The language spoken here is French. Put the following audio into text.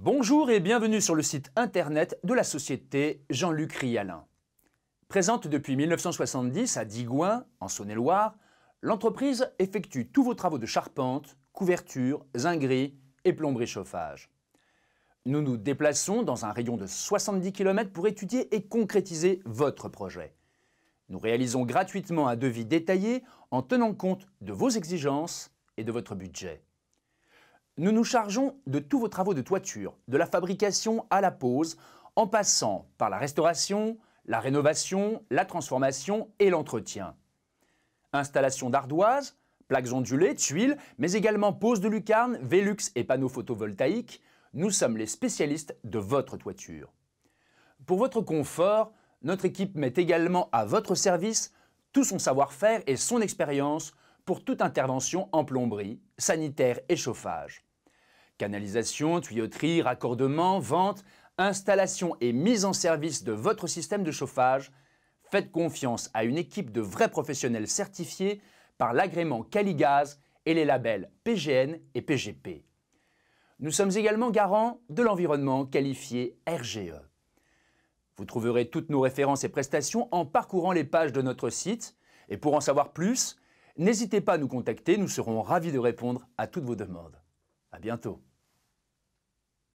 Bonjour et bienvenue sur le site internet de la société Jean-Luc Rialin. Présente depuis 1970 à Digoin, en Saône-et-Loire, l'entreprise effectue tous vos travaux de charpente, couverture, zinguerie et plomberie chauffage. Nous nous déplaçons dans un rayon de 70 km pour étudier et concrétiser votre projet. Nous réalisons gratuitement un devis détaillé en tenant compte de vos exigences et de votre budget. Nous nous chargeons de tous vos travaux de toiture, de la fabrication à la pose, en passant par la restauration, la rénovation, la transformation et l'entretien. Installation d'ardoises, plaques ondulées, tuiles, mais également pose de lucarnes, Vélux et panneaux photovoltaïques, nous sommes les spécialistes de votre toiture. Pour votre confort, notre équipe met également à votre service tout son savoir-faire et son expérience pour toute intervention en plomberie, sanitaire et chauffage. Canalisation, tuyauterie, raccordement, vente, installation et mise en service de votre système de chauffage, faites confiance à une équipe de vrais professionnels certifiés par l'agrément Caligaz et les labels PGN et PGP. Nous sommes également garants de l'environnement qualifié RGE. Vous trouverez toutes nos références et prestations en parcourant les pages de notre site. Et pour en savoir plus, n'hésitez pas à nous contacter, nous serons ravis de répondre à toutes vos demandes. À bientôt.